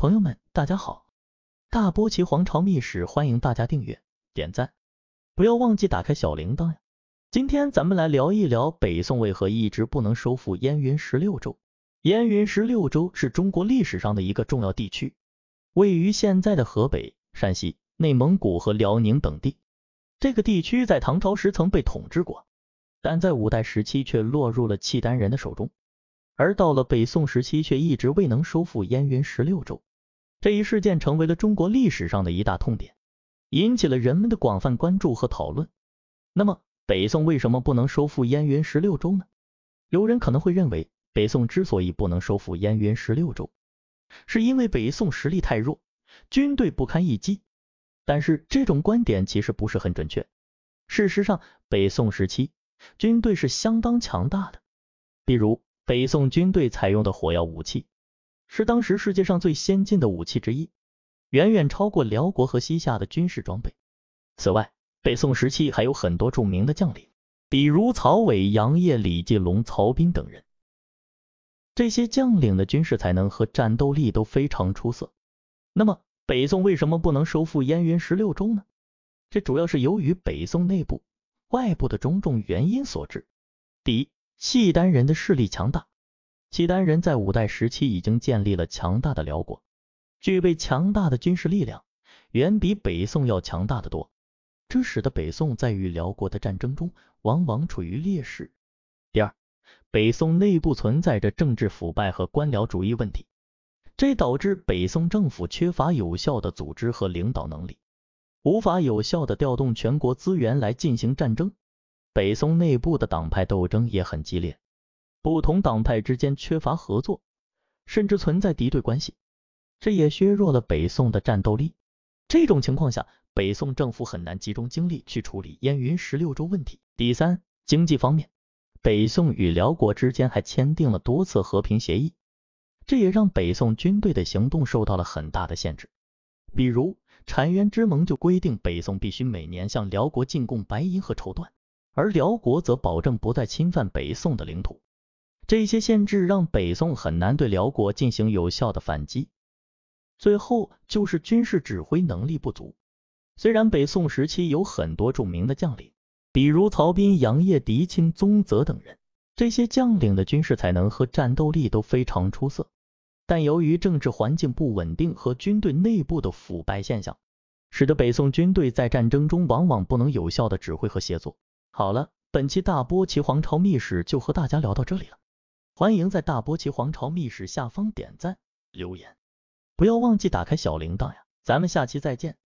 朋友们，大家好！大波奇皇朝秘史，欢迎大家订阅、点赞，不要忘记打开小铃铛呀。今天咱们来聊一聊北宋为何一直不能收复燕云十六州。燕云十六州是中国历史上的一个重要地区，位于现在的河北、山西、内蒙古和辽宁等地。这个地区在唐朝时曾被统治过，但在五代时期却落入了契丹人的手中，而到了北宋时期却一直未能收复燕云十六州。这一事件成为了中国历史上的一大痛点，引起了人们的广泛关注和讨论。那么，北宋为什么不能收复燕云十六州呢？有人可能会认为，北宋之所以不能收复燕云十六州，是因为北宋实力太弱，军队不堪一击。但是，这种观点其实不是很准确。事实上，北宋时期军队是相当强大的，比如北宋军队采用的火药武器。是当时世界上最先进的武器之一，远远超过辽国和西夏的军事装备。此外，北宋时期还有很多著名的将领，比如曹伟、杨业、李继龙、曹彬等人。这些将领的军事才能和战斗力都非常出色。那么，北宋为什么不能收复燕云十六州呢？这主要是由于北宋内部、外部的种种原因所致。第一，契丹人的势力强大。契丹人在五代时期已经建立了强大的辽国，具备强大的军事力量，远比北宋要强大的多。这使得北宋在与辽国的战争中往往处于劣势。第二，北宋内部存在着政治腐败和官僚主义问题，这导致北宋政府缺乏有效的组织和领导能力，无法有效的调动全国资源来进行战争。北宋内部的党派斗争也很激烈。不同党派之间缺乏合作，甚至存在敌对关系，这也削弱了北宋的战斗力。这种情况下，北宋政府很难集中精力去处理燕云十六州问题。第三，经济方面，北宋与辽国之间还签订了多次和平协议，这也让北宋军队的行动受到了很大的限制。比如，澶渊之盟就规定北宋必须每年向辽国进贡白银和绸缎，而辽国则保证不再侵犯北宋的领土。这些限制让北宋很难对辽国进行有效的反击。最后就是军事指挥能力不足。虽然北宋时期有很多著名的将领，比如曹彬、杨业、狄青、宗泽等人，这些将领的军事才能和战斗力都非常出色，但由于政治环境不稳定和军队内部的腐败现象，使得北宋军队在战争中往往不能有效的指挥和协作。好了，本期大波齐皇朝秘史就和大家聊到这里了。欢迎在《大波奇皇朝秘史》下方点赞、留言，不要忘记打开小铃铛呀！咱们下期再见。